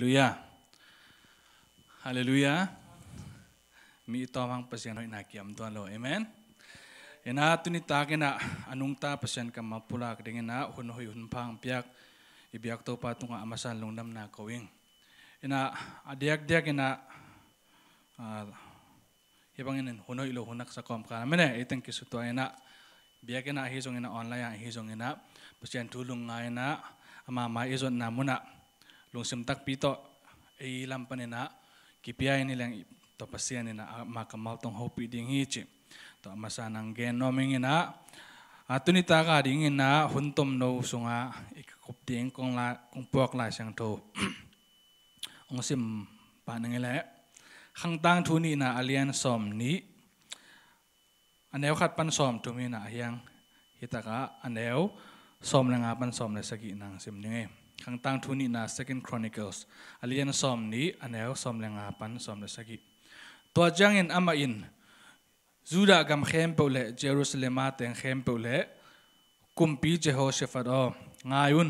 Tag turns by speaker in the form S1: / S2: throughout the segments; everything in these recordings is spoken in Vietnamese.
S1: Haleluya, Haleluya. mi itomang pasyan ho nakiam tuan lo amen ena tuni ta kena anung ta pasyan ka mapula kdingena hun hoy pang piak ibiak to pa tunga amasan lungnam na kawing ena adiak dia kena ibangin hunoy lo hunak sa kom kana mene iteng kisuto ena biak ena hisong ena online hisong ena pasyan tulung nga ena ama ma na muna lungsim tak pito e lampan ina kipia ini lang to pasian ina makamal tong hopi ding hichi to masanang genoming ina atun ita ka ding ina huntom no sunga ikakup ding kong la kong puak la sang to ong sim panang ile khang tang thu ni na alian som ni anew khat pan som tu mi na yang hitaka anew som na nga pan som na sagi nang sim ni ขังตังทุนีนา second chronicles อาลียนสอมนี้อันเอลสอมแรงอาปันสอมเลสกิตัวจังเงินอามาอินจูดากำเข้มเปลเจรูซาเล็มแต่งเข้มเปลกุมปีเจโฮเชฟาดองายุน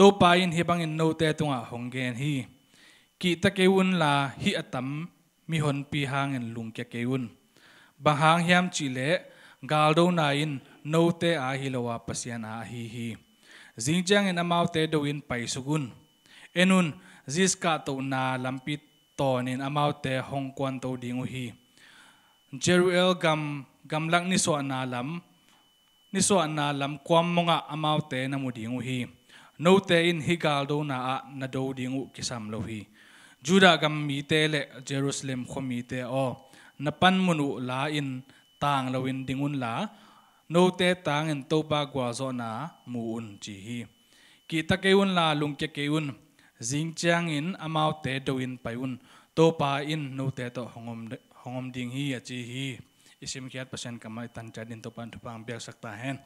S1: ตัวไปอินเฮบังอินโนเตตุงอ่ะหงเกนฮีกีตะเกวุนลาฮีอตัมมีหนปีหางเงินลุงเกเกวุนบางหางเฮียมจีเละกาลโดนาอินโนเตอาฮิโลวาปเซียนอาฮีฮี zing chang in amau te do in pai sugun enun ziska to na lampi ton in amau te hong kwan to dingu hi jeruel gam gamlak ni so na lam ni so na lam kwam monga amau te na mu dingu hi no te in higal do na a na do dingu kisam lo hi juda gam mi te le jerusalem kho mi te o napan munu la in tang lawin dingun la no te tang en to pa gwa zo na mu un chi hi ki ta ke un la lung ke ke un jing chang in amau te do in pai un to pa in no te to hongom hongom ding hi a chi hi isim khiat pasen kamai tan cha din to pan thu pang bek sakta hen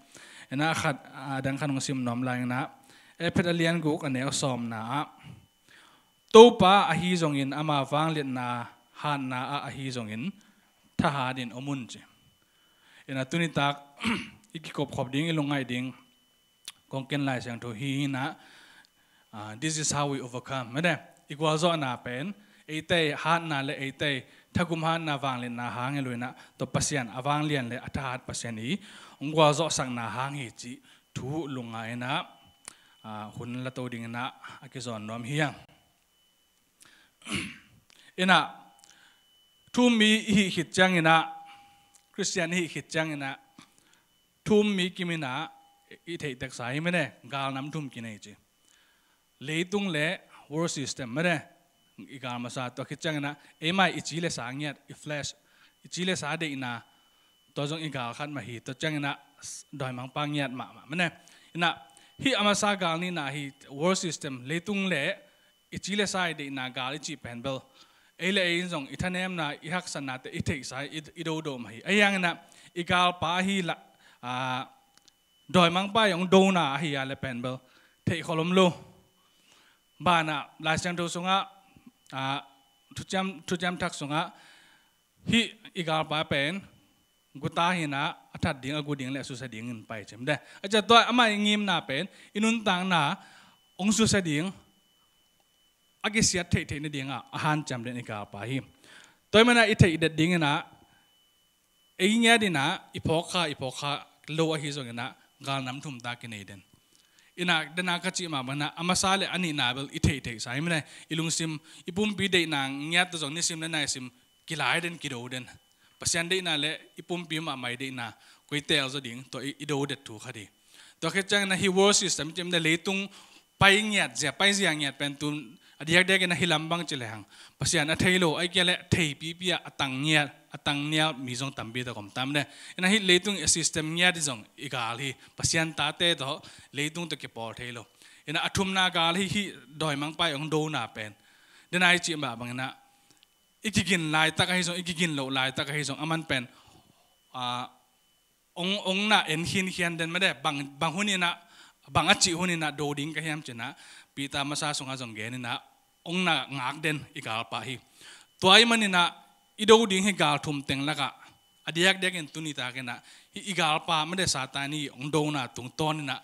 S1: ena khat adang khan sim nom lang na e phet alian guk ane som na to pa a hi zong in ama wang let na han na a hi zong in ta ha din omun chi เอนนตุนิตักอีกกบขอบดิ้งอีลงไงดิ้งกองเกนไลเสียงโทฮีนะ this is how we overcome ไม่ได้อีกว่าจอนาเป็นเอเตฮานนาเลเอเตถ้ากุมฮานนาวางเลนนาหางเลยนะตัวปัศยันอวางเลียนเลอัตหัดปัศยันนี้องว่าจอสังนาหางเฮจิทูลงไงนะหุ่นละตัวดิ้งนะอักิรอนน้อมเฮียงเอนะทุ่มมีฮิหิดจังเอนะคริสเตียนฮีขิดจังนะทุ่มมีกิมินะอีเถิดสายไม่ได้กาลน้ำทุ่มกินไอจีเลยตุงเล่วอร์ซิสเต็มไม่ได้อีกามาซาตัวขิดจังนะเอ็มไออีจีเล่สางเงียดอีฟลชอีจีเล่สาเดินะตัวจงอีกาขัดมาฮีตัวจังนะดอยมังปังเงียดมาไม่ได้นะฮีอามาซากาลนี่นะฮีวอร์ซิสเต็มเลยตุงเล่อีจีเล่สายเดินะกาลอีจีเพนเบลเอเลยส่งอีทานเอมนะอีฮักสนาเตอีเทกไซอิโดโดมให้ไอ้ยังนะอีกาลป้าฮีละอ่าดอยมังป้าย่างโดนาฮีอะไรเปนเบลเทคอลมลูบ้านะลายเสียงดูสงะอ่าทุจมทุจมทักสุงะฮีอีกาลป้าเปนกุตาเห็นนะอัดดิ่งกุดิ่งและสุสดิ่งเงินไปใช่ไหมเด้อาจจะตัวอามายงิมนาเปนอินุนต่างนาองสุสดิ่ง agi sia thei thei na dinga ahan cham den ka pa hi toy mana i thei de ding na e nya dina i pho kha i pho kha lo a hi zong na gal nam thum ta ke nei den ina dana ka chi ma mana amasale ani na bel i thei thei sai mana ilung sim ipum pi de na nya to zong ni sim na na sim kilai den ki do den pasian na le ipum pi ma mai de na koi tel zo ding to i do de thu kha di to ke chang na he war system chem na leitung pai nyat ja pai ja nyat pen tun อดียตเด็กนะฮิลัมบังเจริหังภาษาอันเทโลไอ้เกล่ะเทปีปีอตังเนียอตังเนียมีจงตั้มบีตะกมตั้มเนี่ยนะฮิเลตุงสิสต์เนียดิจงอีกาลีภาษาอันตาเต้ต่อเลตุงตะเกปอร์เทโลยนะอทุมนากาลีฮิดอยมังไปองโดนาเป็นเดนไอจีบะบังนะอีกิกินไลตะกะฮิจงอีกิกินโลลายตะกะฮิจงอามันเป็นอ่าององนาเอ็นฮินเฮียนเดนไม่ได้บังบังหุนีนะบางอัจีพหุ่นนี่นะโดดิ้งก็ยังจะนะ pita masasong azong genin na ong na ngak den igal pa hi tuai manin na ido ding hi gal thum teng laka adiak dek en tunita ke na hi igal pa made satani ong do na tung ton na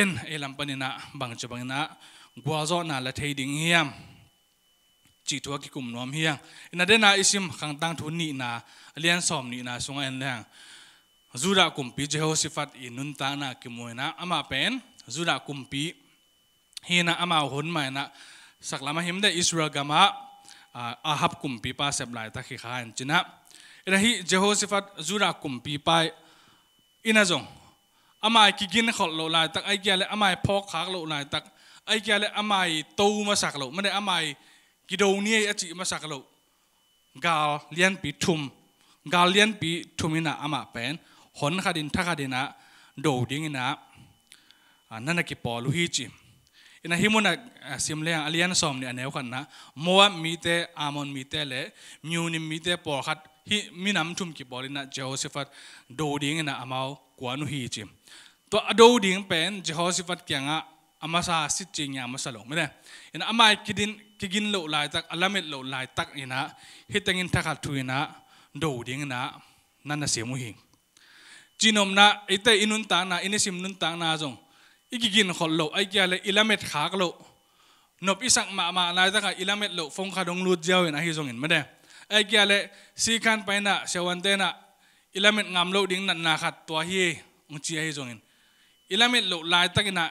S1: en elam ni na bang cho bang na gwazo na la thei ding hiam chỉ thua cái cùng nom hiang na đến na isim khang tang thu ni na alian som ni na sung en lang zura kumpi jehoshaphat inun ta na kimoi na ama pen zura kumpi เฮนะอามาหุ่นใหม่นะสักลามาหิมได้อิสราเอลกามาอาฮับกุมปีปาเซบไลตะขี้ขานจินะนะฮีเจโฮซิฟัตจูรากุมปีปาอินะจงอามายกิกินขอโลลายตักไอ้แกเลอามายพอกขากโลลายตักไอ้แกเลอามายตูมาสักโลไม่ได้อามายกิโดเนียอจิมาสักโลกาลเลียนปีทุมกาลเลียนปีทุมินะอามาเป็นหนขดินทักดินะโดดิงงนะนั่นกิปอลุฮีจิม ina himuna ah, simle ang alian som ni aneu khan na moa mite amon mite le myuni mite por khat hi minam thum ki bolina jehoshaphat do ding na amau kwanu hi chim to do ding pen jehoshaphat kyanga amasa sit ching ya masalo mene ina amai kidin kigin lo lai tak alamit lo lai tak ina hitengin thakha thuina do ding na nana semu hi chinom na ite inun ta na inesim nun ta na jong igigin khol lo ai kya le ilamet khak lo nop isak ma ma na ta ilamet lo phong kha dong lut jaw in a hi jong in made ai kya le si khan paina sewante na ilamet ngam lo ding nan na khat to hi ung chi hi jong in ilamet lo lai takina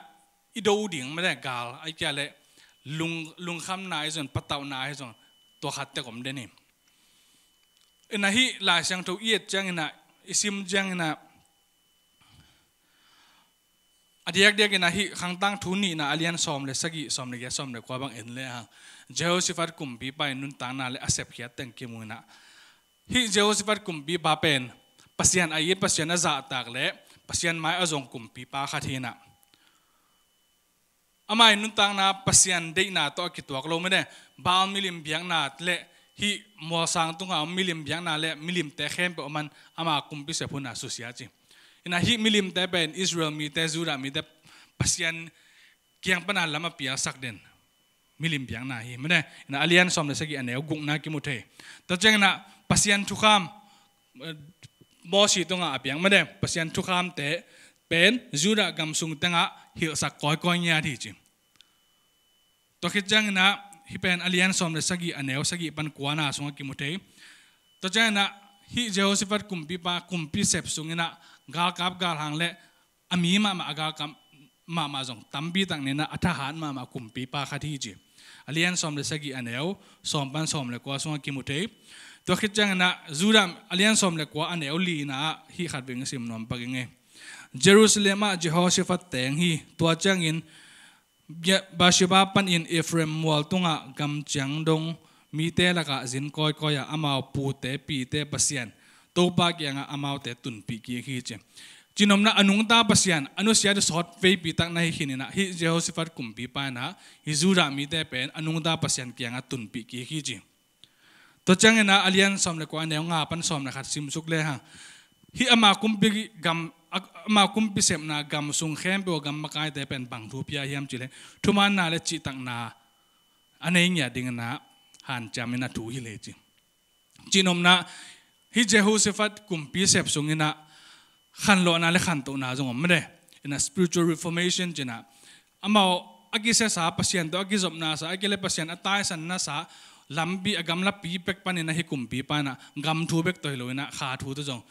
S1: ido ding made gal ai kya le lung lung kham na hi jong pataw na hi jong to khat te kom de ni na hi la sang tho yet chang na isim chang na อดียกเดียกนะฮิขังตั้งทุนีนะอาเลียนสอมเลยสกิีสอมเลยแกสอมเลยกว่าบางเอ็นเลยฮะเจ้าสิฟัดกุมบีไปนุนตานาเลยอาเซบเขีตังกิมุนะฮิเจ้าสิฟัดกุมบีบาเป็นปัศยานอายีปัศยานอาจาตากเละปัศยานไม้อจงกุมบีปาคาทีนะอามายนุนตางนาปัศยานเด็กนาตัวกิตัวกลมเนี่ยบาลมิลิมเบียงนาเละฮิมัวสังตุงอามิลิมเบียงนาเละมิลิมเต่เข้มไปอมันอามากุมบีเสพุนาสุเสีาจิ ina hi milim te ben Israel mi te zura mi te pasian kiang pana lama pia sak den milim piang na hi mene ina alian som le sagi ane gung na ki mu the ta cheng na pasian thu kham eh, mo si tonga apiang mene pasian thu kham te pen zura gam sung tanga hi sak koi koi nya thi chi to khit chang na hi pen alian som le sagi ane segi pan kuana sunga ki mu the to na hi jehoshaphat kumpi pa kumpi sep sungina กากับกาลังเละอามีมามากากาบมามาจงตั้มบีตั้งเนี่ยนะอัฐหานมามาคุมปีปาคาทีจีเลียนสอมเลสกีอันเอวสอมปันสอมเลกว่าส่งกิมุเทตัวคิดจังนะจูดามอเลียนสอมเลกว่าอันเอวลีนะฮีขัดเวงสิมนอมปักงไงเยรูซาเล็มจิฮอชิฟัตเตงฮีตัวจังอินบาชิบาปันอินเอฟเรมวอลตุงะกัมจังดงมีเตลกะจินคอยคอยอามาปูเตปีเตปัสเซียน topa kia nga amau te tun pi ki hi che chinom na anung ta pasian anu sia de sot ve pi tak nai hin na hi jehoshaphat kum pi pa na hi zura mi te pen anung ta pasian kia nga tun pi ki hi che to chang e na alian som le ko ne nga pan som na khat sim suk le ha hi ama kum pi gam ama kum pi sem na gam sung khem pe gam makai te pen bang thu pia hiam chi le thuman na le chi tak na anei nya ding na han chamina e thu hi le chi chinom na hi Jehoshaphat kumpi sep sungina khan lo na le khan to na zong amre in a spiritual reformation jina amao agi se sa pasien to agi zop na sa agi le pasien atai san na sa lambi agam la pi pek pan na hi kumpi pa na gam thu bek to lo na kha thu to zong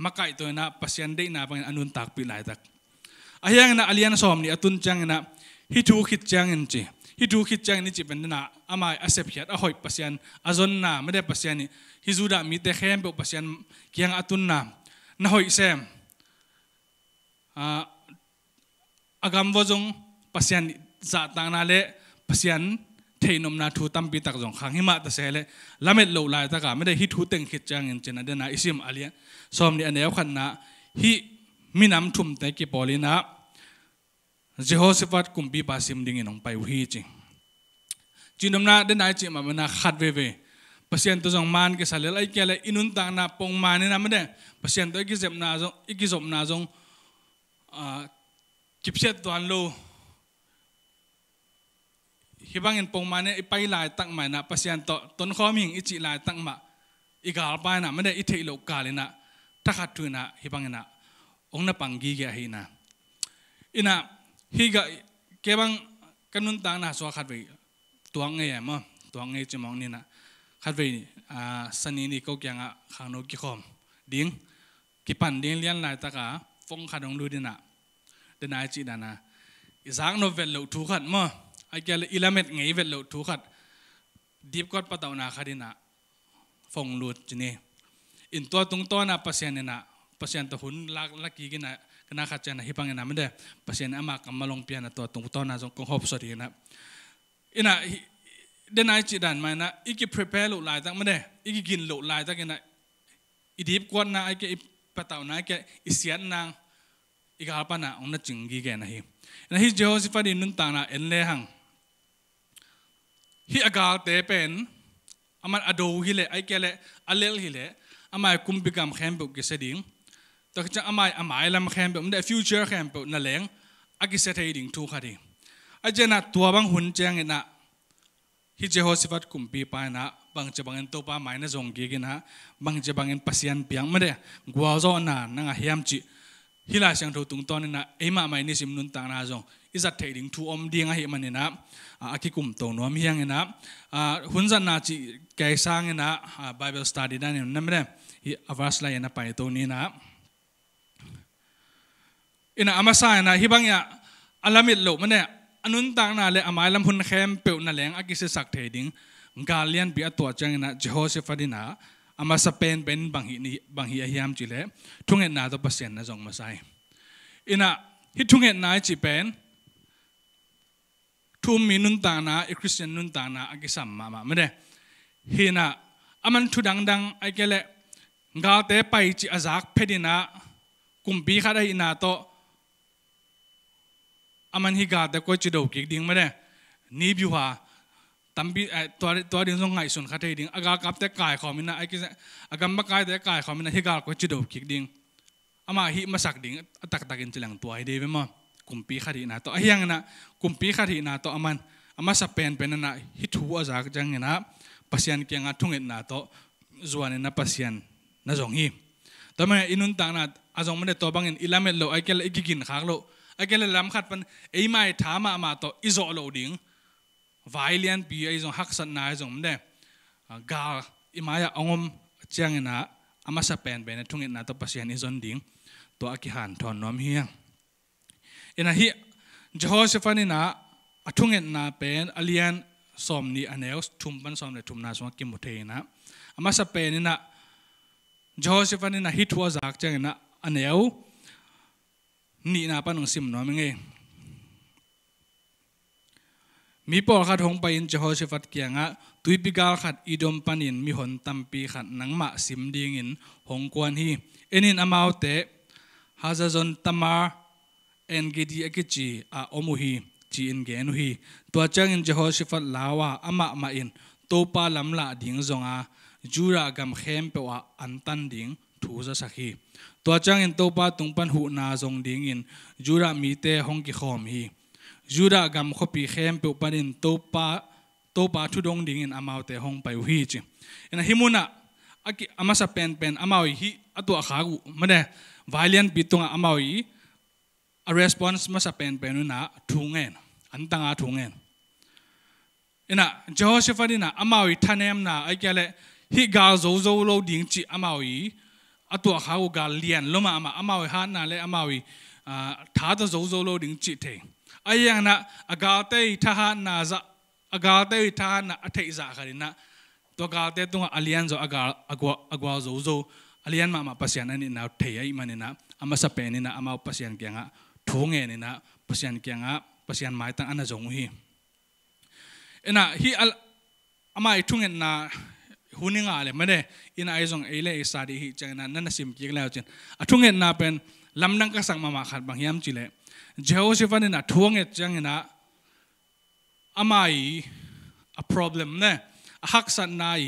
S1: makai to na pasien de na pang anun tak pi lai tak ayang na alian som ni atun chang na hi thu khit chang en chi hi thu khit chang ni chi pen na amai asep hiat a hoi pasien azon na made pasien ni ฮิซูดามีเตเข้มเปอปัสยันเกียงอตุนนามนหอยเซมอาการวจงปัสยันจะต่างนาเลปัสยันเทนมนาทูตัมปีตักจงขังหิมะตะเซเลลามิดโลลายตะกาไม่ได้ฮิทูเต็งขิดจางเงินเจนเดนาอิซิมอาเลียซอมนี่อันเดียวขันนะฮิมีน้ำทุ่มแต่กี่ปอลีนะเจโฮสิฟัดกุมบีปาซิมดิ่งนองไปวฮีจิงจินดมนาเดนาอิซิมาเมนาขัดเวเว pasiento jong man ke salel ai kele inun ta na pong man na mede pasiento ki zem na jong iki zom na jong a kipset don lo in pong man ne ipai lai tak ma na pasiento ton khom hing ichi lai tak ma igal pa na mede i thei lo ka na ta khat tu na hibangina ong na pang pangi ge hi na ina hi ga kebang kanun ta na so khat ve tuang nge ma tuang nge chimong ni na khát về ni à sân ni câu kia ngạ khang nô kí khom điên kí pan điên liên lại ta cả phong khát ông lưu điên nà điên ai chị đàn à giác nó về lậu thú khát mà ai kia là ilamet ngay về lậu thú khát deep cốt bắt đầu nà khát điên nà phong lưu chứ nè in tua tung tua na pasien na pasien to hun lak laki gina kana khacha na hipang na mende pasien ama kamalong pian to tung tua na jong ko hop sorry na ina ดนายจิดันมานะอีกิ p r เพรเพลุลายตั้งไม่ได้อีกิกินลุลายตั้งกันนะอีดีบกวนนะไอเกอีปะเต่านะไอเกอีเสียนนางอีกาปะนะองนั่จึงกีแกนะฮีนะฮีเจโฮซิฟาดินนุนตานะเอ็นเลหังฮีอากาเตเป็นอามันอดูฮิเลไอเกเลอเลลฮิเลอามายคุมปิกามแคมเปกิเสดิงตักจะอามายอามายลำแคมเปมันได้ฟิวเจอร์แคมเปนั่นแหลงอากิเสเทดิงทูคดีอาจจะนัดตัวบางหุ่นแจงเอ็นะ hi jehoshaphat kumpi pa na bang che bangin to pa mai na jong gi gin ha bang che bangin pasian piang ma de gwa zo na na nga hiam chi hi la sang tho tung ton na e ma mai ni sim nun ta na jong is a trading to om ding a he man na a ki kum to no mi yang na hun zan na chi kai sang na bible study na ni na me hi avas la na pa to ni na ina amasa na hi bang ya alamit lo ma ne อันนั้นต่างนาเลอามาลลำพุนเข้มเปิวนั่นแหลงอากิเสสักเทดิงกาเลียนปีอตัวจังนะเจโฮเซฟาดินาอามาสเปนเป็นบางฮีนี่บางฮีอาฮิมจิเลทุ่งเอ็นนาตัวเปอร์เซ็นต์นะจงมาใซ่อินะฮิทุ่งเอ็นนาจิเป็นทุ่มมีนุนต่างนาอีคริสเตียนนุนต่างนาอากิสัมมามาไม่ได้ฮีนะอามันทุดังดังไอเกลเลกาเตไปจิอาซักเพดินากุมปีขาได้อินาโตอามันฮิกาแต่ก็จะดูกิดิ้งไม่ได้นี่บิวาตั้มบีอตัวตัวดิ้งส่งไงส่วนคาเทดิ้งอากากับแต่กายขอมินะไอ้กิอากาบกายแต่กายขอมินะฮิกาก็จะดูกิดิ้งอามาฮิมาสักดิ้งตักตักินจลังตัวให้ดีไหมั้งกุมปีขัดนะตัวไอ้ยังนะกุมปีขัดนะตัวอามันอามาสเปนเป็นนะฮิตหัวจากจังเงนะพัศยันเกียงาทุ่งเงินนะตัวจวนนะพัศยันนะจงฮีแต่เมื่ออินุนต่างนะอาจงไม่ได้ตัวบางเงินอิลาเมิโลไอ้เกลไอ้กิกินขากโลอากลลมขัดปันไอ้ไม่ถามมามาต่ออิโซโลดิงไวเลียนปีไอ้ทรงหักสนนายทรงเดกาอิมาอยากองมเจียงินะอามาสเปนเป็นทุ่งนาตัวปัศยานิจนดิงตัวอักขันทอนน้อมเฮียงไอ้นาฮีจอห์เซฟานีนะทุ่งนาเป็นอเลียนสมนีอันเอลส์ทุ่มปันสมเนทุ่มนาสมกิมบุเทียนะอามาสเปนนะจอห์เซฟานีนะฮิตวัวจากเจียงินะอันเอล nị na pa nong sim no menge mi por kha thong pa in jehoshaphat kianga tui pigal khat idom panin mi hon tampi khat ma sim ding in hong kwan hi enin amaute hazazon tamar en gidi akichi a omu omuhi chi in ge nu hi to chang in jehoshaphat lawa ama ma in to pa lam la ding zonga jura gam khem pe wa an tan ding thu za sakhi ตัวจังเอ็นโตปาตุงปันหูนาจงดิ่งอินจูระมีเตห้องกิขอมฮีจูระกำขบีเข้มเปียวปันเอ็นโตปาโตปาทุดงดิ่งอินอามาวเตห้องไปฮีจิเอ็นฮิมุนะอากิอามาสเปนเป็นอามาวฮีอตัวขากุมันเดวายเลียนปิตุงอามาวฮี response มาสเปนเป็นนะทุงเงินอันตังอาทุงเงินเอ็นะเจ้าเชฟานีนะอามาวฮีท่านเอ็มนะไอ้แกเล่ฮิกาโซโซโลดิ่งจิอามาวฮีအတူဟာဂါလီယန်လောမအမအမဝီဟာနာလေအမဝီအာသာဒဇိုဇိုလိုဒင်းချစ်ထေအယန်နာအဂါတေထာဟာနာဇအဂါတေထာနာအထိတ်ဇာခရီနာတောဂါတေတုံအလီယန်ဇောအဂါအကွာအကွာဇိုဇိုအလီယန်မမပစယန်နိနာထေယိမနိနာအမစပယ်နိနာအမောပစယန်ကင်ငါထိုးငယ်နိနာပစယန်ကင်ငါပစယန်မိုင်တန်အနဇုံဟိအနဟီအမိုင်ထုံငင်နာหุ่นง่ายเลยไม่ได้อินไอซองเอเลเอซาดีจังนั้นนั่นสิมกิ้แล้วจริงอะทุ่งเงินนัาเป็นลำนังกระสังมามาขัดบางยามจีเลเจ้าชิฟันนี่นะทวงเงินจังนะอามายอะปรบเลมเนี่ยหักสันนาย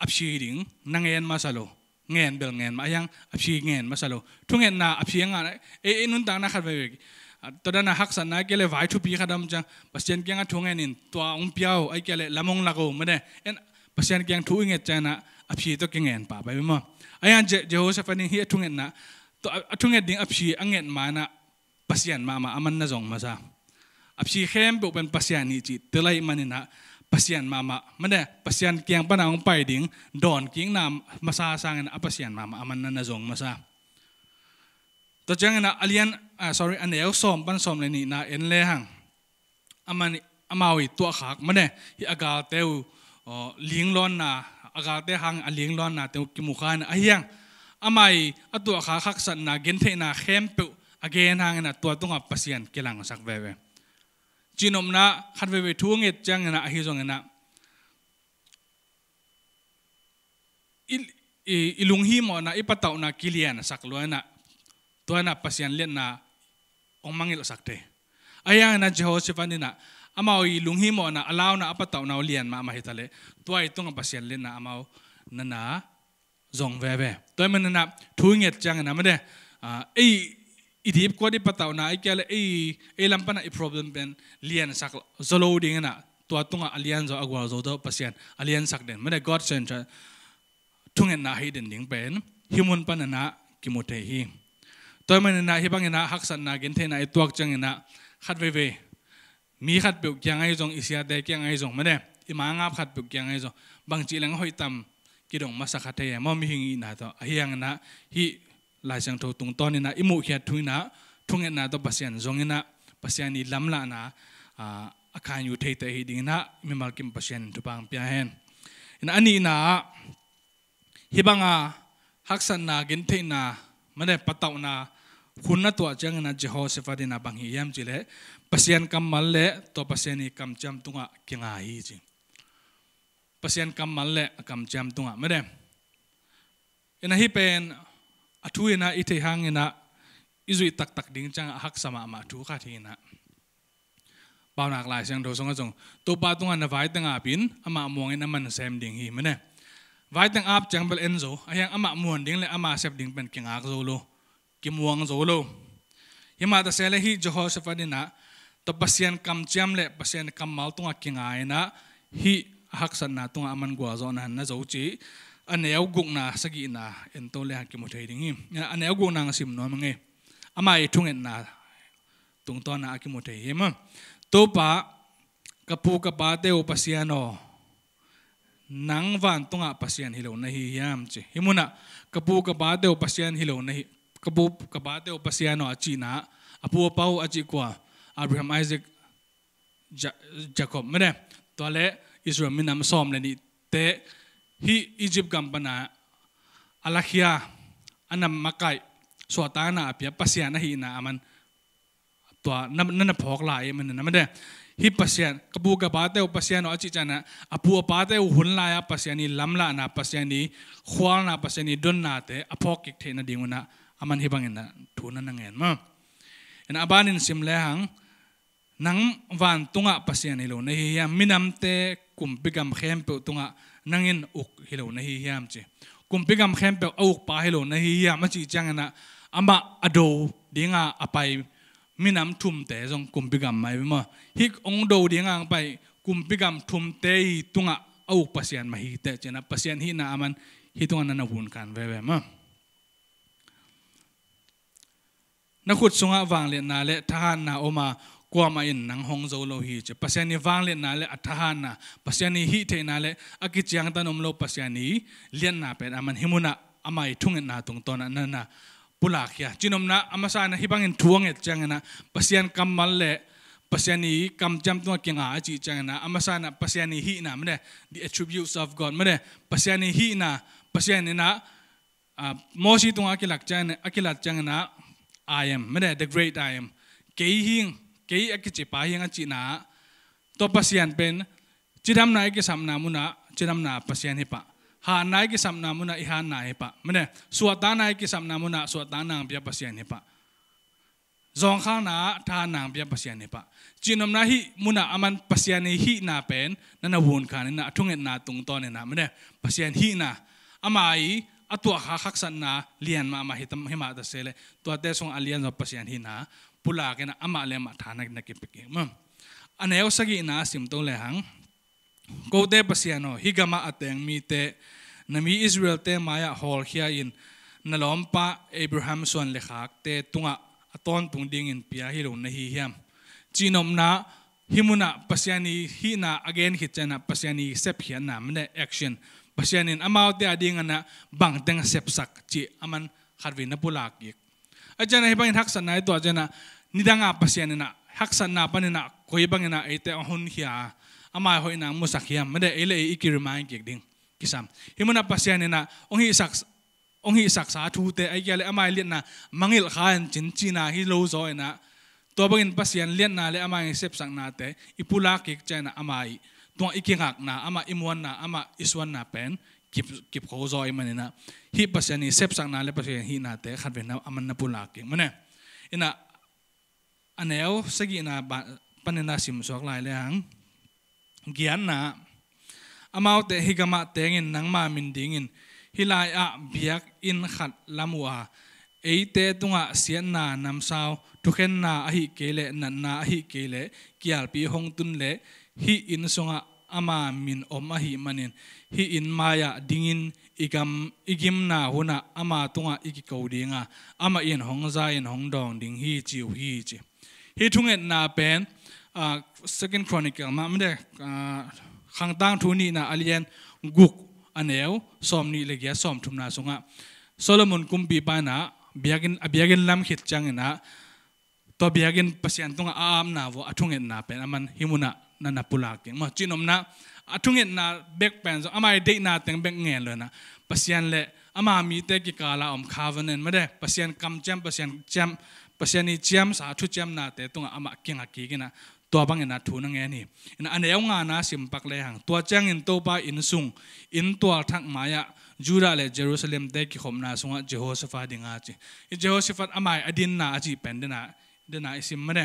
S1: อับชีริงนั่งเงินมาซะโลเงินเบลเงินมาอย่างอับชีเงินมาซะโลทุ่งเงินนับอับชีงานเอเอนุนต่างนะขัดไปเลยตอนนั้นฮักสันนักเกลวัยทุปีขดมจังปัจยันเกียงทุงเงินตัวอุ้มเปียวไอ้เกลละมงลักอไม่ได้เอ็นปัจยันเกียงทุงเงินจังนะอภิตัวเกิงเงินป่าไปมั้งไอ้ยันเจเจโฮเซฟันนี่เฮียทุงเงินนะตัวทุงเงินดิ้งอภิอังเงินมานะปัจยันมามาอามันนะจงมาซะอภีเข้มเป็นปัจยันนี่จิตเทไลมันนี่นะปัจยันมามาไม่ได้ปัจจัยเกียงปนางไปดิ้งดอนกิ้งนามมาซาสังเงินอปัจยันมามาอามันนะจงมาซะตัวจังนะอาเลียนอ่า sorry อันเดียวสอมปันสอมเลยนี่นะเอ็นเล่หังอามันอามาวิตัวขากมันเนี่ยอากาศเตวเลี้ยงร้อนนะอากาศเตหังเลี้ยงร้อนนะเตวกิมุขานอ่ะเฮียงอามาอตัวขาขักสันนะเกนเทนะเข้มเปุอเกนหังนะตัวต้องอับปัสยันเกลังสักเวเวจีนอมนะขัดเวเวทุ่งเงจังนะอหิจงนะอิลุงฮีมอนะอิปะเต่านะกิเลียนสักล้วนนะ tuana pasian len na ong mangil sakte aya na jehoshaphat ni na amao i lunghi mo na alaw na apataw na lian ma ma hitale tuai tung pasian len na amao na na zong ve ve toy man na thu nget chang na ma de ah, ei idip ko di pataw na ikyal ei ei lampa na i problem pen lian sak zolo ding e na tua tunga alian zo agwa zo do pasian alian sak den ma de god center thungen na hidden ding pen himun panana kimote hi tôi mình na à hi bang na hak san na gen the na tuak chang na khat ve ve mi khat bu kyang ai jong isia de kyang ai jong mane ima nga khat bu kyang ai jong bang chi lang hoi tam ki dong masa khat he mo mi hing na to hiang na hi la chang tho tung ton na imu khia thu na thung na to pasian jong na pasian ni lam la na a akhan yu thei te hi ding na mi mal kim pasian thu bang pya hen in ani na hibanga haksan na gen the na mane patau na khunna to chang na jehoshaphat na bang hi yam chile pasien kam mal le to pasien ni kam cham tunga kinga hi chi pasien kam mal le kam cham tunga mane ina hi pen athu ina ite hang ina izui tak tak ding chang hak sama ma thu kha thi na bao nak lai sang do song jong to pa tunga na vai tanga bin, ama mong ina man sem ding hi mane vai tang ap chang bel en zo a yang ama muan ding le ama sep ding pen king ak zo lo kim wang zo lo yama da sele hi jehoshaphat ina to pasien kam cham le pasien kam mal tunga king ai na hi hak san na tunga aman gwa zo na na zo chi aneu guk na sagi na en to le hakimu thei ding im aneu guk na sim no mangi ama i e thungen na tung to na akimu thei yema to pa kapu kapate o pasiano นังวันตงอาพัศยันฮิโลนี่ยามเีฮิมุนะกบูกบาเดอพัศยันฮิโลนี่กบูกบาเดอพัศยันอจีนะอปูอปาวอจีกว่าอับราฮัมไอซิกจักอบไม่ได้ตัวเละอิสราเอลมีนามซอมเลยนี่เตฮิอียิปต์กัมปนาอัลคิยาอันนั้นมาไกสวัตานาเปียพัสยันนะฮินามันตัวนั่นนั่นพอกลายมันนั่นไม่ได้ hi pasian kabu ka ba te pasian achi chana apu pa te hun la ya pasian ni lam la na pasian ni khwal na pasian ni don na te aphok kik the na dinguna aman hi bangin na thuna na ngen ma en abanin sim le hang nang van tunga pasian hi lo na hi ya minam te kum bigam khem pe tunga nangin uk hi lo na hi yam che kum bigam khem pe au pa hi lo na hi ya ma chi changana ama ado dinga apai มีน้ำทุ่มเตะงกุมปิกรรมไหมมั้งฮิกองดูดีงางไปกุมปิกรรมทุ่มเตะตุงะเอาปัสยานมาฮิเตะเจนะปัสยานฮีน่ามันฮิตุงะนันวุ่นกันเว้ยมั้งนักขุดสงะวางเลนนาเลทหารนาออกมากัามาอินนังฮงโจโลฮีจะปัสยานีวางเลนาเลอทหานาปัสยานีฮิเทนาเลอากิจยังตันอมโลปัสยานีเลียนนาเป็นอามันฮิมุนะอามัยทุ่งนาตรงตอนนั้นนะปุลากยาจินอมนะอามาซานะฮิบังเงินทวงเอ็ดจังเงินะปัศยานกำมัลเล่ปัศยานีกมจำตัวกิ่งอาจีจังเงินะอามาซานะปัศยานีฮีนะมั้เนี่ย the attributes of God มั้เนี่ยปัศยานีฮีนะปัศยานีนะโมชีตัวอักขิลักจังเงินะอักขิลักจังเงินะ I am มั้เนี่ย the great I am เกี่ยหิงเกี่ยอักขิจิปะหิงอัจีนะตัวปัศยานเป็นจิรมนาอักขิสัมนามุนะจิรมนาปัศยานิปะหาไหนกิสัมนามุนาอีหาไหนปะมันเนี่ยสวดตาไหนกิสัมนามุนาสวดตานางเปียปัสยานิปะจงข้านาทานางเปียปัสยานิปะจีนอมนาฮิมุนาอามันปัสยานิฮินาเป็นนั่นวุ่นขานี่นะทุ่งเงินนาตุงตอนเนี่ยนะมันเนี่ยปัสยานฮินะอามาอีอตัวขาขักสันนาเลียนมามาฮิตมหิมาตเสเซเลตัวเตสงอเลียนจบปัสยานฮินะปุลากันนะอามาเลมาทานักนักเก็บเก็บมั่งอันเอวสกีนาสิมโตเลหัง go de pasiano higama ateng mi te nami israel te maya hol khia in nalompa abraham son le h a te tunga aton pung ding in pia hi lo nahi hiam chinom na himuna pasiani hi na a g a n hi a n a pasiani s e i a nam ne a n pasian in a m t e ading ana bang teng s e sak chi aman kharwi na pulak ajana hi bang h a san nai to ajana nidanga pasian na haksan na panina k o i b a n g n a ate ahun h i ama hoi nang mo sakhiam mede ele ikirimain kek ding kisam himuna pasian na ong hi sak ong hi sak sa thu te ai gale amai lian na mangil khan chin china hi lo zo na to bangin pasian lian na le amai sep sang na te ipula kek chana amai to ikingak na ama imwan na ama iswan na pen kip kip kho zo mane na hi pasian ni sep sang na le pasian hi na te khat ve na aman na pula kek mane ina anel sagi na panena sim sok lai le hang gian na amau te higama tengin nangma min dingin hilai a biak in khat lamwa eite tunga sian na nam sao thuken na ahi kele nan na ahi kele kial pi hong tun le hi in songa ama min om hi manin hi in maya dingin igam igim na huna ama tunga iki kodinga ama in hong za in hong dong ding hi chiu hi chi hi thunget na pen second c h r o n ก c l e มาไม่ได้ขังตั้งทุนีนะอาเลียนกุกอันเอวสอมนี่เลยแกสอมทุมนาสงะโซโลมอนกุมบีปานะเบียกินเบียกินลำขิดจังนะตัวเบียกินปัสยันตุงอาอมนาวอทุงเงินนาเป็นนัมันหิมุนะนันปุลากิงมาจีนอมนะอทุงเงินนาเบกเป็นสอามายเด็กนาเต็งเบกเงินเลยนะปัสยันเละอามามีแต่กิกาลาอมคาวันเองไม่ได้ปัสยันกำจมปัสยันจมปัสยันนี่จมสาธุจมนาเต็งตุงอามาเก่งอากิกินะตัวบังเงินทุนงเงนี่อินอันเดียวงานาสิมปักเลยหังตัวเจ้าเงินตัวไปอินซุงอินตัวทักมายะจูราเลเยรูซาเล็มเด็กขมนาสงะเจโฮสฟาดิงาจีเจโฮสฟาดอามายอดินนาอจีเป็นเดนาเดนาอิสิมมาเน่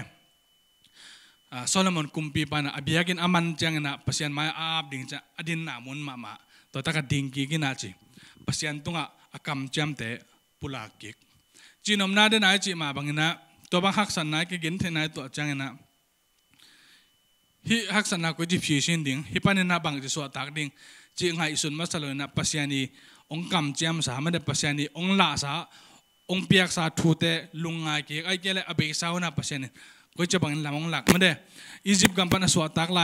S1: โซโลมอนคุมปีปานะอบียกินอามันเจ้าเงินนะพัศยันมายอาบดิงจะอดินนามุนมามาตัวตะกัดดิงกีกินาจีพัศยันตุงะอากำจำเตปุลากิกจีนอมนาเดนาจีมาบังเงินนะตัวบังฮักสันนายกิกินเทนายตัวเจ้าเงินนะ hi haksana ko ji phishin ding hi panena bang ji so tak ding chi ngai sun masalo na pasiani ong kam jam sa ma de pasiani ong la sa ong piak sa thu te lung ngai ke ai kele abe sa ona pasiani ko che bang la lak ma de egypt kam pana so tak la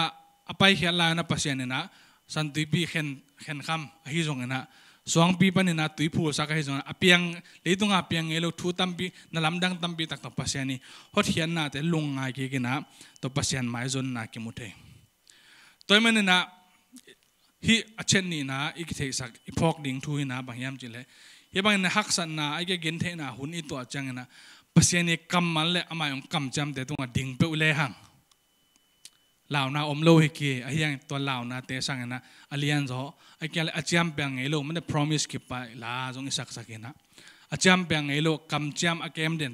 S1: a apai khala na pasiani na kham hi jong e suang pi pani na tui phu sa kai zon apiang leitung apiang elo thu tampi na lamdang tampi tak to pasiani hot hian na te lung ngai ki na to pasian mai zon na ki muthe toy mani na hi achen ni na ik sak ipok ding thu na bang yam chile ye bang na hak san na ai ge gen the na hun i to achang na pasiani kam mal le amayong kam cham te tunga ding pe ule hang ลาวนาอมโลฮิกีไอ้ยังตัวลาวนาเตสังนะอาเลียนโอไอ้แกอาจารย์เปียงไงโลมันได้พรอมิสกี่ไปลาจงอิสักสักนะอาจารย์เปียงไอโลกำจามอาเกมเดน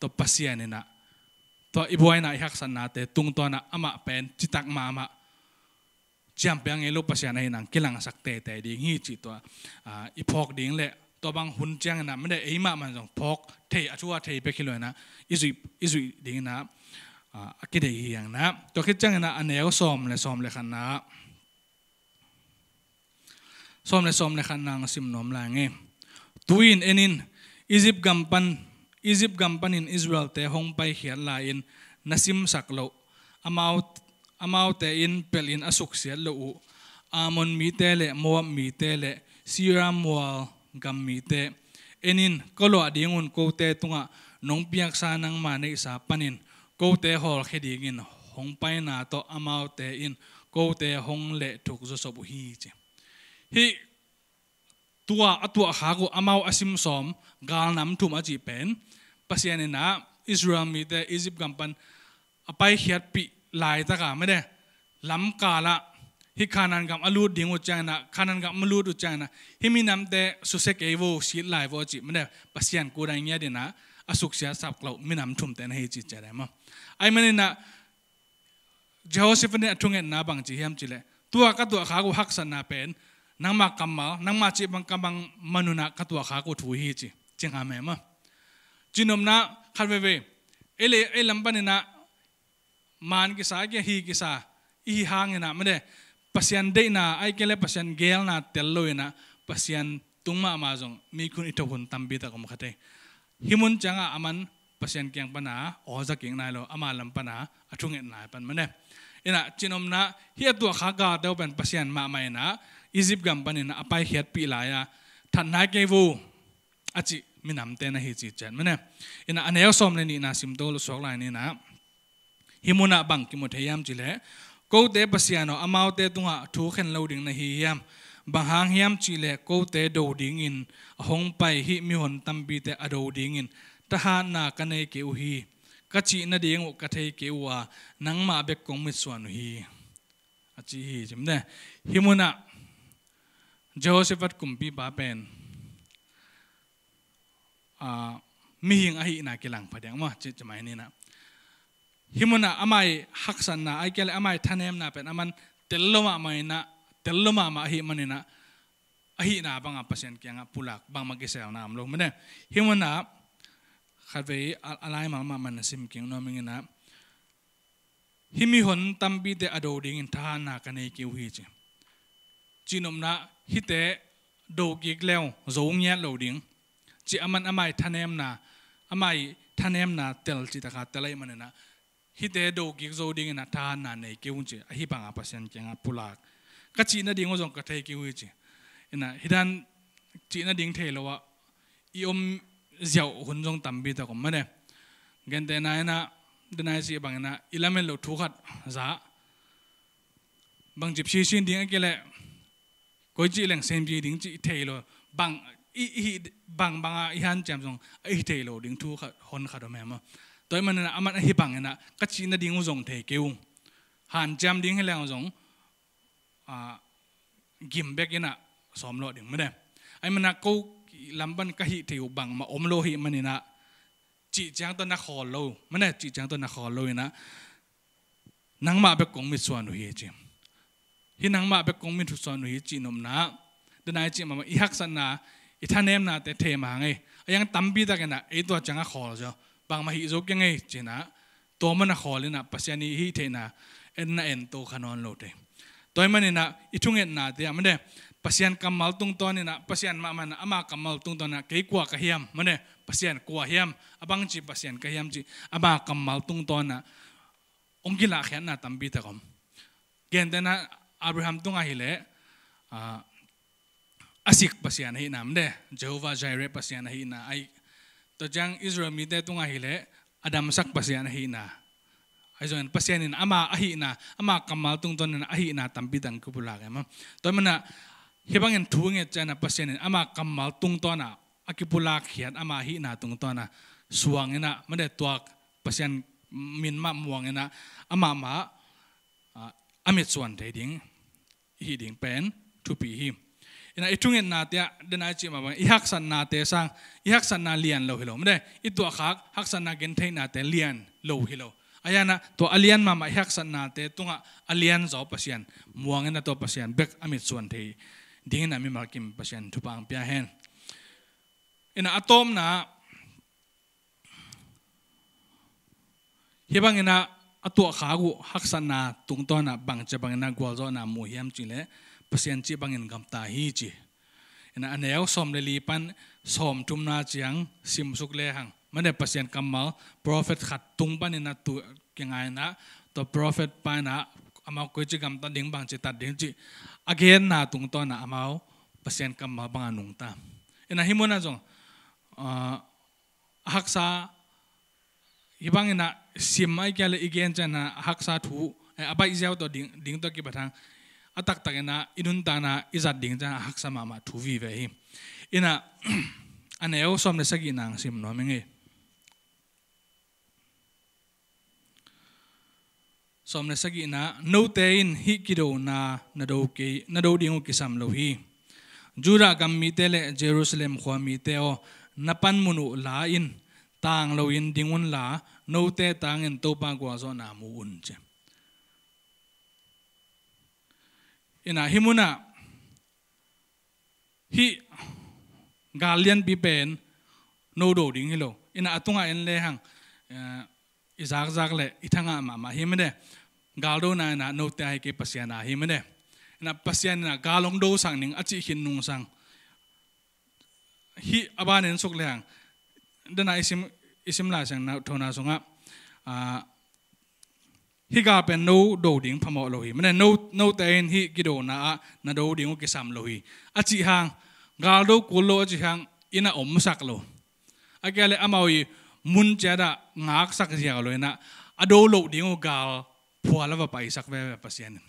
S1: ตัวปัสยานี่นะตัวอีบวยนะอ้ฮักสันนาเตตุงตัวนะอามาเป็นจิตักมามาจามเปียงไงโลปัสยานในนังกิลังสักเตแต่ดิงฮีจิตตัวอีพอกดิ่งแหละตัวบางหุ่นเจ้งนะไม่ได้ไอีมามันสองพอกเทอชัวเทไปขี้เลยนะอิสุอิสุดิ่งนะอักเดียียงนะตัวคิดจังนะอันเน็ซอมเลยซอมเลยขันนะซอมเลยซอมเลยขันนางสิมนอมลางเงตุยินเอ็นินอียิปต์กัมปันอียิปต์กัมปันอินอิสราเอลเตะหงไปเขียนลายอินนัสิมสักโลอามาอตอามาวเตอินเปลินอสุกเสียโลอูอามอนมีเตเลมัวมีเตเลซีรามวอลกัมมีเตเอ็นินก็หลอดีงุนโกเตตุงะน้องเปียกซานังมาในสาปันิน cô tế hồ khi đi in hong pai na to amao tế in cô tế hong lệ thuộc do sập hi chứ hi tua atua ha go amao asim som gal nam thum aji pen pasian na israel mi te egypt gampan apai hiat pi lai ta ka me de lam ka la hi khanan gam alu dingo chana khanan gam malu du chana mi nam te susek evo si lai vo chi me de pasian ko dai nya de na asuk sia sap lo minam thum ten hei chi chare ma ai mani na joseph ne athung na bang chi hiam chile tua ka tua kha ko hak san na pen nang ma kam ma nang ma chi bang kamang manuna ka tua kha ko thu hi chi chinga me ma chinom na kharwe ve ele e elambani na man ki sa ki hi ki sa i hang e na mane pasian de na ai kele pasian gel na tello e na pasian tungma amazong mi kun ito hun tambi ta kom khate ฮิมุนจังอามันปะเซียนเกียงปะนาออซะเกียงนายโลอามาลัมปะนาอทุงเงินนายปันมะเนอินะจินอมนะเฮียตัวคากาเตวเป็นปะเซียนมาใหม่นะอียิปต์กัมปะนินะอไปเฮีย hang hiam chi lệ cô te đồ ding in hong bay hi mi hon tam bi te a do in ta hà na cái này kêu u hi ka chi na ding u ka thei ke u wa à, nang ma bek kong mi suan hi a chi hi chim ne himuna jehoshaphat kumpi ba pen à, a mi hing a hi na ke lang phadang ma chi chmai nè na himuna amai hắc san na ai cái kele amai thanh em na pen aman telloma mai na telloma ma hi manina ahi na banga pasien kianga pulak bang magisel na amlo mene himana khatve alai ma ma manasim king no mingina himi hon tambi te ado ding in tha na kane ki wi chi chinom na te do gi gleo zong nya lo ding chi aman amai thanem na amai thanem na tel chi ta kha telai manena te do gi zo ding na tha na nei ki un chi ahi banga pasien kianga pulak ka chi na ding o jong ka thai ki hui chi ina hidan chi na ding thei lowa i om ziao hun jong tam bi ta kom mane gen te na na de na si bang na ilamen lo thu khát, za bằng jip si sin ding cái này, coi chi leng xem ji ding chi thei lo bằng, i i bang bang a i han cham jong ai thei lo ding thu khat hon khat ma ma toy man na aman hi bang na ka chi na ding jong thei keung han cham ding he lang jong กิมเบกินะสอมโลดิ่งไม่ได้ไอ้มันนักกูลำบันกะหิถยวบังมาอมโลหิมันนี่นะจีจังตัวนักขอโลไม่ได้จีจังตัวนักขอโลนะนังมาเป็กงมิส่วนหนุจิมฮินังมาเป็กงมิส่วนหนุจีนมนะเดนายจิมาอิฮักสนะาอิท่านเนมนาแต่เทมาไงยังตั้มบีตากันนะไอ้ตัวจังก็ขอจ้ะบางมาฮิจุกยังไงจีนะตัวมันนักขอเลยนะปัจจัยนี้ฮิเทนะเอ็นน่ะเอ็นโตขนอนโลดเอง toimani na ithungen na te amane pasian kamal tung to ni na pasian ma man ama kamal tung to na ke kwa ka hiam mane pasian kwa hiam abang chi pasian ka hiam chi ama kamal tung to na ongila khian na tambi ta kom gen de na abraham tung a hile a ah, asik pasian hi nam de jehovah jireh pasian hi na ai to jang israel mi te tung a hile adam sak pasian hi na aizoin pasianin ama ahi na ama kamal tung ton na ahi na tampi dang kubula ga ma to mana hebangin thuange chana pasianin ama kamal tung ton na akipula khiat ama hi na tung ton na suang na made tuak pasian min ma muang na ama ma amit suan de ding hi ding pen to be him ina itungin na te dena chi ma bang ihak san na te sang ihak san na lian lo hilo made itua khak hak san na gen thein na te lian lo hilo ayana to alian ma ma hak san na te tunga alian zo pasian muang na to pasian bek amit suan thei ding na mi ma kim pasian thu pang pia hen ina atom na hebang ina atua kha gu hak san na tung to na bang che bang na gwal zo na mu hiam chi le pasian chi bang in gam ta hi chi ina anew som le li pan som tum na chiang sim suk le hang มันเนี่ยเปอร์เซ็นต์กำมัล prophet ขัดตุงปันนี่นะตัวยังไงนะตัว prophet ไปนะอามาคุยจิกำตันดิ้งบางจิตัดดิ้งจิ again นะตุงตัวนะอามาเปอร์เซ็นต์กำมัลบางนุ่งตามเอ็นะฮิมุนะจงฮักษาฮิบังเอ็นะสิมไม่แก่เลย again จะนะฮักษาถูอาบายเจ้าตัวดิ้งดิ้งตัวกี่บัทังอาตักตักเอ็นะอินุนตานะอิจัดดิ้งจะฮักษามามาถูวีเวหิเอ็นะอันเอวสมเนสกินางสิมโนเมงเอ somne sagi na no tein hi kido na na do ke na do dingo kisam lo hi jura gam mi tele jerusalem khwa mi te o pan munu la in tang lo in dingun la no te tang en to pa gwa zo na mu un che ina himuna hi galian bi pen no do ding hilo ina atunga en le hang eh, izak zak le ithanga ma ma himne กาลดูนายนาโนตายกีปัศยานาฮิมเนี่ยนะปัศยานากาลงดูสังหนิงอจิขินนุงสังฮิอบานินสุกเลียงดนาอิสิมอิสิมลาสังนาโทนาสงะอฮิกาเป็นโนดูดิ่งพมอโลฮิมเนี่ยโนโนตายนฮิกิโดนาณดูดิ่งกิสามโลฮิอจิฮังกาลดูกุลโลอจิฮังอินาอมสักโลอาเกลเลอมาวีมุนเจดะงากสักเจียกโลยนาอดูโลดิ่งกาลพัวลาวไปสักเว็บัายานินย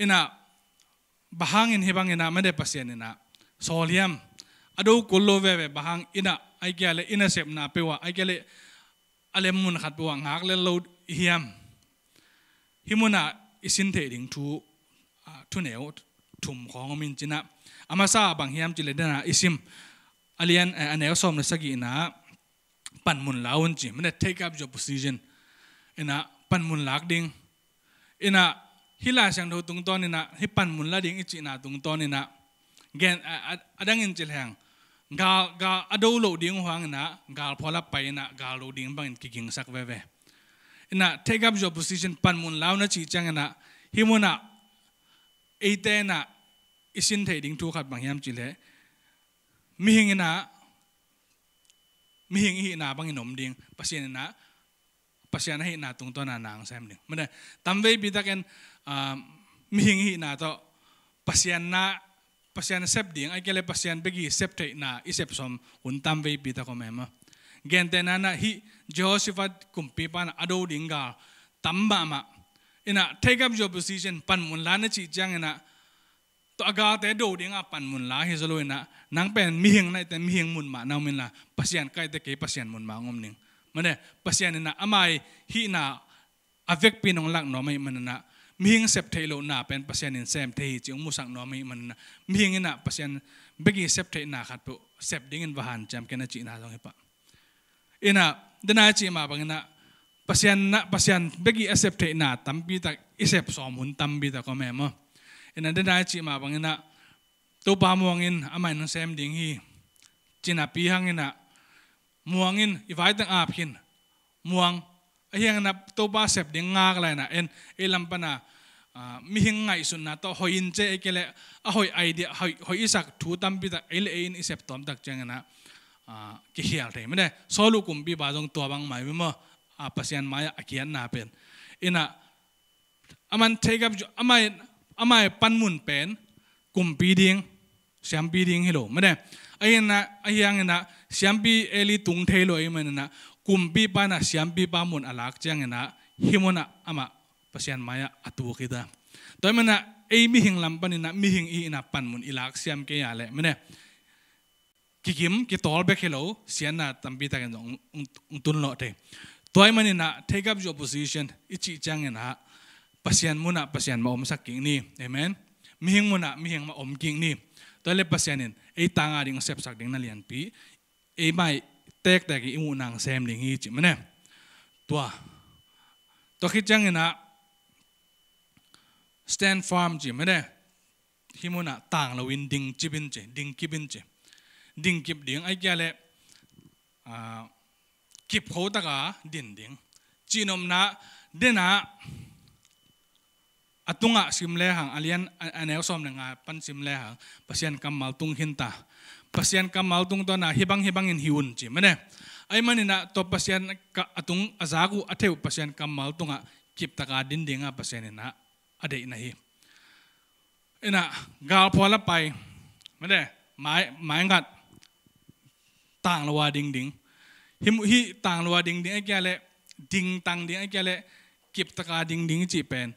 S1: อินาบางอินเฮตุบางอันไม่ได้ัายานินาโซลิยมอดูคุลโลเว็บบางอินาไอเกลี่ยอินาเซ็ปนาเปวะไอเกลี่ยอะไมุนขัดปวงหักเล่นโลดเฮียมฮิมุนาอิสินเทดิงทูทุเนวทุมของมินจินาอามาซาบังเฮียมจิเลดนาอิซิมอเลียนอันเนลซอมนะสกีนาปันมุนลาวนจิไม่ได้เทคับจอบพิซิชันอินา pan mun lak ding ina hila sang do tung ton ina hi pan mun la ding ichi na tung ton ina gen adang in chil hang gal ga ado lo ding huang na gal phola pai na gal lo ding bang ki kiking sak ve ve ina take up your position pan mun law na chi chang na hi e mo na ate na isin thei ding thu khat bang yam chi le mi hing ina mi hing hi na bang inom ding pasien na pasian hi na tung to na nang sem ning mane tamve bi ta ken um, mihing hi na to pasian na pasian sep ding ai kele pasian begi sep te na isep som un tamve bi ta ko mema gen te na na hi jehoshaphat kumpi pan ado dinga tamba ma ina take up your position pan mun la na chi chang ina to aga te do dinga pan mun la hi zalo ina nang pen mihing na te mihing mun ma na min la pasian kai te ke pasian mun ma ngom ning มันเนี่ยภัศยเนียนะอามายฮีนาอเวกปีนองลักน้อไม่มันนะมีงเซปเทโลนาเป็นภัศยเน่ยเซมเทจิงมุสังน้อไม่มันนะมีงินะภัศยเนเบกีเซปเทนาขัดปุเซปดิ้งเงินวหันจำกันนะจีน่าลองให้ปะอ็นะเดนาจีมาบังเงินะภัศยเนนะปัศยานเบกีเซปเทนาตัมบีตักอิเซปสอมหุนตัมบีตักก็แม่มเอ็นะเดนาจีมาบังเงินะตัวปามวงเงินอามายนเซมดิ้งฮีจีนาปีหังเงินะม่วงอินอีไว้ตั้งอาบหินม่วงไอ้ยังนับตัวบ้าเสพเด้งงากเลยนะเอ็นเอลัมปนามีหิงไงสุนนะต่อหอยอินเจเอเกลลอหอยไอเดียหอยหอยอิสักถูตั้มปิตัเอลเอินอิเสพตอมตักเจงนะกิเฮียร์เทมันเนี่ยโซลูกุมบีบาดงตัวบางไมายมิมออาปัสยันมายอาเกียนนาเป็นอินะอามันเทกับจูอามายอามายปันมุนเป็นกุมปีดิงเสียมปีดิงฮิโลมันเนี่ยไอ้นะไอ้ยังนะ siambi eli tung thei lo imen na kumpi pa na siambi pa mun alak chang na himona ama pasian maya atu kida toy mena ei mi hing lam pani na mi hing i na pan mun ilak siam ke ya le mene ki kim ki tol be khelo sian na tambi ta kan ung tun lo te toy mani na take up your position ichi chang na pasian muna pasian ma om sak king ni amen mi hing muna mi hing ma om king ni toy le pasianin ei tanga ding sep sak ding na lian pi ไอ้ม่เตกแต่กี่อูนังแซมลิงฮีจิมันเนี่ยตัวตัวคิดจังนะสแตนฟาร์มจิมันเนี่ยฮิมุนะต่างละวินดิงจิบินจิดิงกิบินจิดิงกิบดิงไอ้แก่เลยกิบเขาตะกาดิ่งดิงจีนอมนะเดนะอตุงะสิมเลหังอเลียนอันเอลซอมนังาปันสิมเลหังปัสยันกำมลตุงหินตา pasian ka maltung to na hibang hibang in hiun chi mane ai mani na to pasian ka atung azaku atheu pasian ka maltunga kip taka din dinga pasian na ade na hi ina gal phola pai mane mai mai ngat tang lawa ding ding him hi tang lawa ding ding ai kya le ding tang ding ai kya le kip taka ding ding chi pen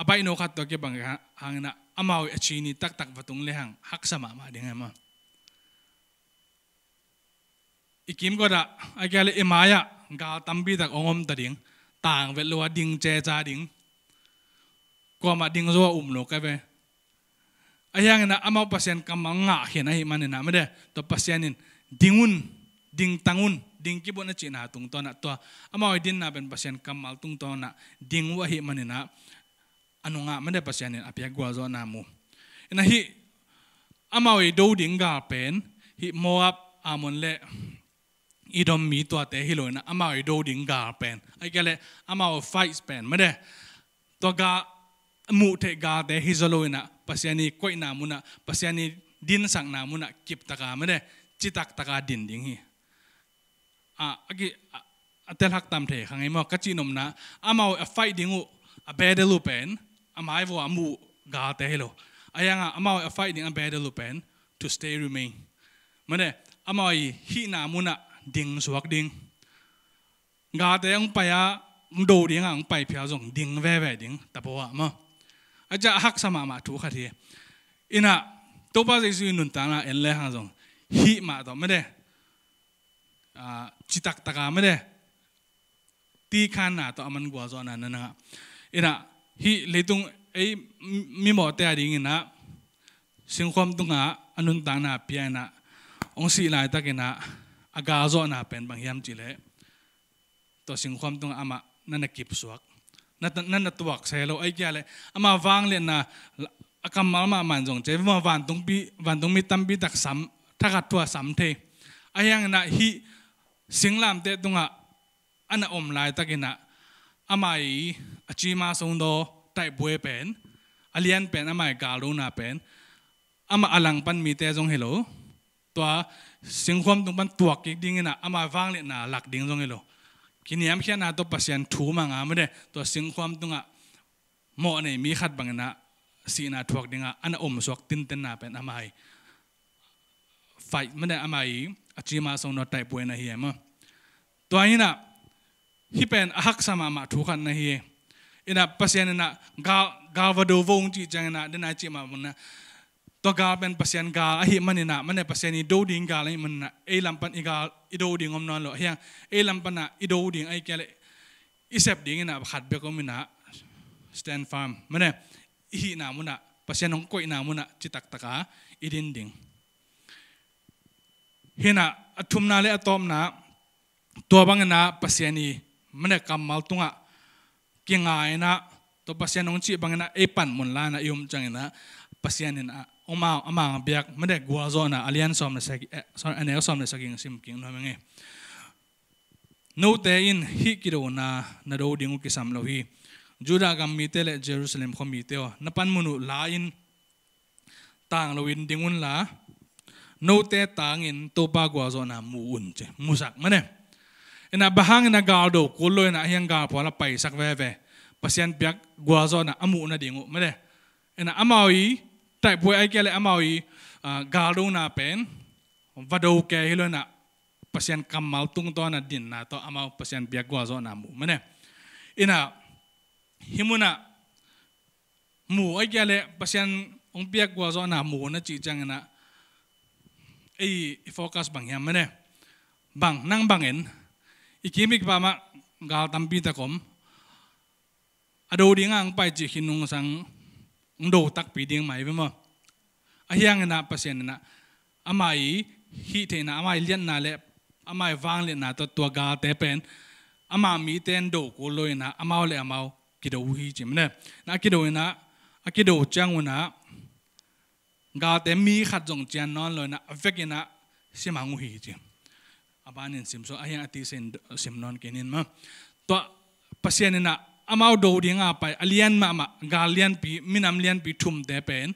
S1: abai no khat to ke bang ha hang na amau achini tak tak vatung le hang hak sama ma ding ma ikim ko da agale imaya ga tambi tak ongom ta ding tang ve lo ding che cha ding ko ma ding zo um no ka ve ayang na ama pasien kamanga hian ai man na mede to pasienin dingun ding tangun ding kibon na china tung to na to ama din na ben pasien kamal tung to na ding wa hi man na anu nga mede pasienin apia gwa zo na mu na hi ama we do ding ga pen hi moab amon le idom mi to te hilo na ama do ding gar pen ai kele ama fight pen made to ga mu te ga te hizalo na pasiani koi na muna pasiani din sang na muna kip taka made chitak taka din ding hi a agi atel hak tam the khangai mo kachi nom na ama o fight dingu a bedelu pen amai vo amu ga te hilo ayanga ama o fight ding a bedelu pen to stay remain made amai hi na muna ดิงสวกดิงกาแต่ยังไปอ่ะดูดิงอ่ะไปเพียงส่งดิงแว่แว่ดิงแต่พอว่ามั้งอาจจะหักสมามาทุกขทีอินะตัวป้าจะสื้อนุนตานะเอ็นเล่ฮังส่งฮีมาต่อไม่ได้จิตักตะกาไม่ได้ตีขันหนาต่อมันกว่าจอนันนัครับอินะฮีเลยตรงไอ้มีหมอแต่ดิงนะสิ่งความตรงอ่ะอนุนตานะเพียนะ องศีลายตะกินะ aga zo na pen bang hiam chile to sing khom tung ama na na kip suak na na na tuak se lo ai kya le ama wang le na akam mal ma man jong che ma wan tung bi wan tung mi tam bi tak sam thaka tua sam the ayang na hi singlam te tunga ana om lai takina amai achima song do tai bue pen alian pen amai na pen ama alang pan mi te jong hello tua สิงความตรงบันตัวกิดิ่งนะอามาว่างเลยนะหลักดิ่งตรงนี้เลยกินยามแค่นาตัวปัสยันถูมังอ่ะไม่ได้ตัวสิงความตรงอ่ะหมอเนี่ยมีขัดบังนะสีนาทวกดิ่งอ่ะอันอมสวกตินเตนนาเป็นอามายไฟไม่ได้อามายอาจีมาส่งนอตไตป่วยนะเฮียมั้งตัวนี้นะที่เป็นหักสมามาถูกันนะเฮียอินะปัสยันนะกาวกาวดูวงจีจังนะเดนไอจีมามันนะ to gal ben pasien gal ahi manina mane pasien i do ding gal ai manna e lampan i gal i do ding om non lo hiang e lampana i do ding ai kele i sep ding na khat be stand farm mane hi na muna pasien ong koi na muna chitak taka i din ding hina athum na le atom na to bang na pasien i mane kamal tunga kinga ina e to pasienong ong chi bang na e pan mun la na yum chang e na ina อมาอมาบียกไม่ได้กัวโซนะอเลียนซอมเนสักิสอร์อเนียซอมเนสักยังสิมกิงนั่นเองโน้ตเอินฮีกิโรนานาโดดิ่งกิสัมโลฮีจูดากัมมีเตเลเยรูซาเล็มคอมมีเตอนับปันมุนุลาอินต่างโลวินดิ่งุนลาโน้ตเอต่างอินตัวปากัวโซนามูอุนเจมุสักมันเองนะบบังนับกาลดูคุลอยนับเฮียงกาลพอละไปสักเว่เว่ปัศยันเบียกกัวโซนับอมูนัดิ่งุมันเองนะบอมาอี tại buổi ai kia lại mau ý galo na pen và đầu kia tung to na din na to amau pasien biak zo na mu mene ina himuna mu ai kia lại pasien ông biak zo na mu na chỉ chang na ai focus bằng hiam mene bằng năng bằng en ikimik ba ma gal tampi takom ado à, dingang pai chi hinung sang งดูตักปีเดียงไหมเพ็่นมั้งอายงนะเปอร์เซ็นต์นะอามายฮีเทนะอามายเลียนนาเล็บอามายางเลียนนาตัวตัวกาเตเป็นอามามีเตนดูกุเลยนะอามาเลยอามากิดฮีจิมเนี่ยนักิดวินะกิดวจังวนะกาเตมีขัดจงเจียนนอนเลยนะเวกินะสิมังฮีจิมอาบานินสิมโซอายงอติเซนสิมนอนกินินมั้งตัวเปอร์เซ็นต์นะ amau do ding a pai alian ma ma galian pi minam lian pi thum te pen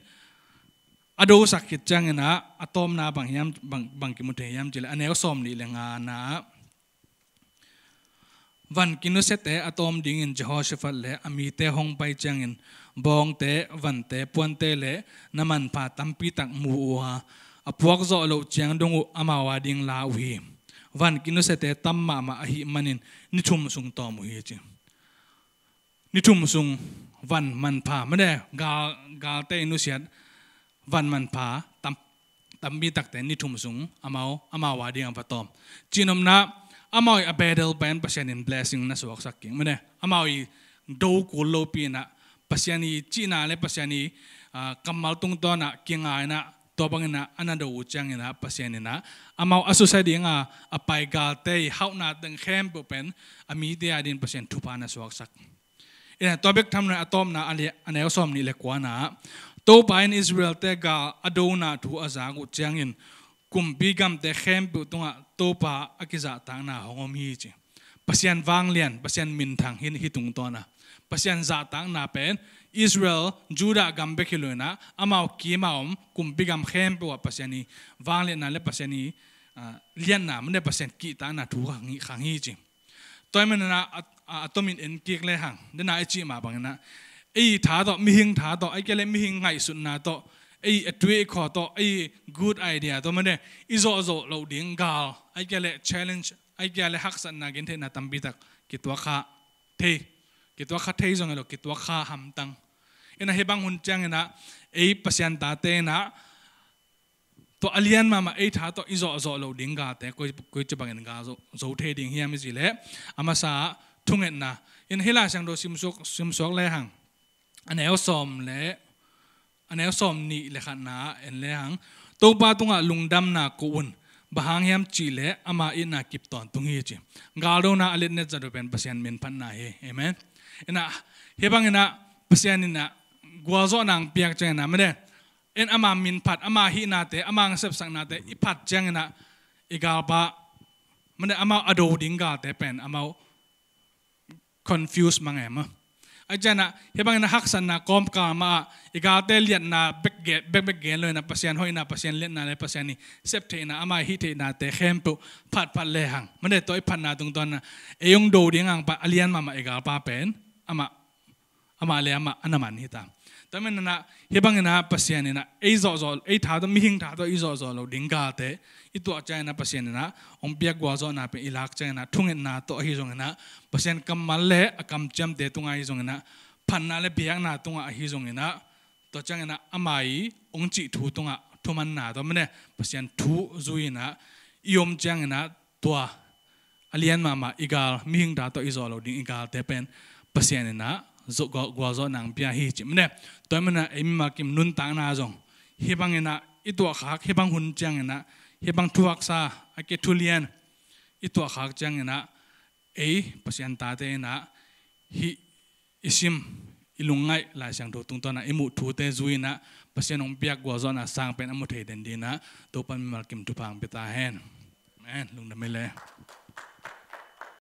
S1: ado sakit chang na atom na bang yam bang bang ki muthe yam chile aneo som ni lenga na van kinu se te atom ding in jehoshaphat le ami te hong pai chang in bong te van te puan te le naman pha tampi tak mu wa apuak zo lo chang dong amawa ding la wi van kinu se te ma ma hi manin ni thum sung to mu hi chim นิทุมสุงวันมันผาไม่ได้กากาเตนุเสียวันมันผาตัมตัมบีตักแต่นิทุมสุงอามาวอามาวาดีอัมปะตอมจีนอมนะอามาวอเบเดลเป็นปัสยานินเบลซิงนะสวกสักกิงไม่ได้อามาวอีดูกุโลปีนะปัสยานีจีนาเลปัสยานีกัมมัลตุงตอนะกิงไงนะตัวบังนะอันนั้นดูจังนะปัสยานีนะอามาวอสุสัยดีงาอไปกาเตหาวนาตึงเข้มเป็นอมีเดียดินปัสยานทุพานะสวกสัก ina to bek tham na atom na ale ane som ni le kwa na to pa in israel te ga adona thu azang u chiang in kum bi gam te khem bu tunga to pa akiza tang na hongom hi chi pasian wang lian pasian min thang hin hi tung to na pasian za tang na pen Israel Juda gam bekilona amau kimaum kum bigam khem pe wa pasiani wangle na le pasiani ah, lian nam ne pasien ki ta na thu ngi khang hi chi toy men na อาตมินเอ็นเกลเลหังเดนไอจีมาบังนะไอ้ถาต่อมีหิงถาต่อไอเกลมีหิงไงสุนนะต่อไอเอ้เวคอต่อไอ้ good idea ตัวมันเนี่ยอิโซโซเราเดิ้งกาลไอ้แกเล challenge ไอ้แกเลหักสันนากินเทนตั้มบิดักกิตวขคาเทกิตวขคาเทยังไงหรอกกิตวะาหัมตังเอ็นะเฮบังหุ่นจังเอ็นะไอ้ปัสยันตาเตนะตัวอเลียนมามาไอ้ถ่าตัวอิโซโซเราเดิ้งกาแต่ก็จะบังเอิญกาโซโซเทเด้งเฮียมิจิเล่อามาซาทุ่งเห็นนะอินฮิลาสังโดซิมซกซิมซกเลยหังอันเอลสอมเละอันเอลสอมนี่เลยขนาเอ็นเลยหังตัวปาตุงอะลุงดำนากูอุนบางยามจีเละอามาอินากิบตอนตุงฮีจิกาโดนาอเลนเนจารุเป็นปัสยันเมนพันนาเฮเอเมนอินะเฮบังอินะปัสยันอินะกัวโซนังเปียกเจนะไม่ได้เอ็นอามามินพัดอามาฮีนาเตอามังเซบสังนาเตอิพัดเจงนะอีกาปะมันอามาอโดดิงกาเตเป็นอามา confuse mang em ajana hebang na haksan na kom ka ma igatel yan na begge begbege lo na pasyan hoy na pasyan let na le pasyan ni septe na ama hi na te hem pat phat phat le hang mane toy phan na tung ton na eyong do ding ang pa alian mama igal pa pen ama ama le ama anaman hitam แต่มันน่ะเฮ้บังน่ะพัศยานี่นะไอ้จ่อจ่อไอ้ทาตัวมิงทาตัวไอ้จ่อจ่อเราดิงกาเตะอีตัวใจนะพัศยานี่นะอมเปียกว่าจ่อน่ะเป็นอีลักใจนะทุงเงินน่ะตัวไอ้จ่เงินนะพัศยานกัมันเละกมจัมเตะตัวไอ้จ่เงินนะพันน่ะเละเบียงน่ะตุงไอ้จ่อเงินนะตัวใจเงนะอามายองจิทูตุงไอ้ทุมันน่ะตัมันเนี่ยพัศยานทูจุยนะยมใจเงนะตัวอเลียนมามาอีกาลมิงทาตัวไอ้จ่อเราดิงอีกาเตเป็นพัศยานนะ zo go gwa zo nang pia hi chim ne toy mana em ma kim nun ta na zong he bang ena itwa khak he bang hun chang ena he bang thuak sa ake thulian itwa khak chang ena e pasian ta te na hi isim ilungai la sang do tung tona imu thu te zui na pasian ong piak gwa zo na sang pen amu thei den din na to pan mal kim tu pang pita hen amen lung na mele